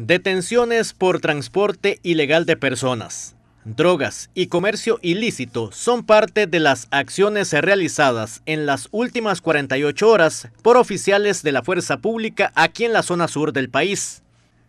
Detenciones por transporte ilegal de personas, drogas y comercio ilícito son parte de las acciones realizadas en las últimas 48 horas por oficiales de la fuerza pública aquí en la zona sur del país.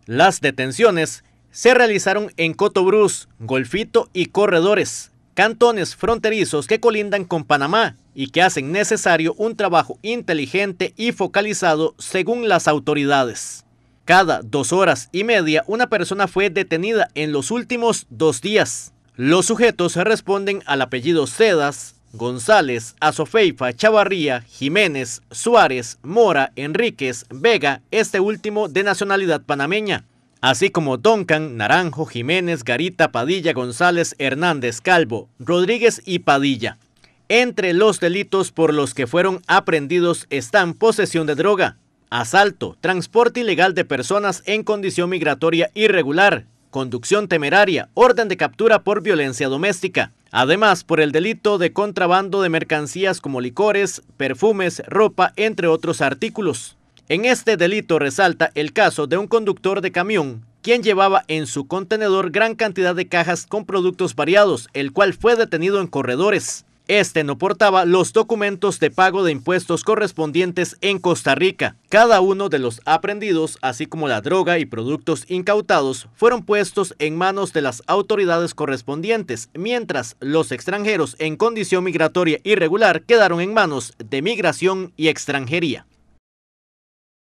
Las detenciones se realizaron en Cotobruz, Golfito y Corredores, cantones fronterizos que colindan con Panamá y que hacen necesario un trabajo inteligente y focalizado según las autoridades. Cada dos horas y media una persona fue detenida en los últimos dos días. Los sujetos responden al apellido Cedas, González, Azofeifa, Chavarría, Jiménez, Suárez, Mora, Enríquez, Vega, este último de nacionalidad panameña, así como Duncan, Naranjo, Jiménez, Garita, Padilla, González, Hernández, Calvo, Rodríguez y Padilla. Entre los delitos por los que fueron aprendidos están posesión de droga, asalto, transporte ilegal de personas en condición migratoria irregular, conducción temeraria, orden de captura por violencia doméstica. Además, por el delito de contrabando de mercancías como licores, perfumes, ropa, entre otros artículos. En este delito resalta el caso de un conductor de camión quien llevaba en su contenedor gran cantidad de cajas con productos variados, el cual fue detenido en corredores. Este no portaba los documentos de pago de impuestos correspondientes en Costa Rica. Cada uno de los aprendidos, así como la droga y productos incautados, fueron puestos en manos de las autoridades correspondientes, mientras los extranjeros en condición migratoria irregular quedaron en manos de Migración y Extranjería.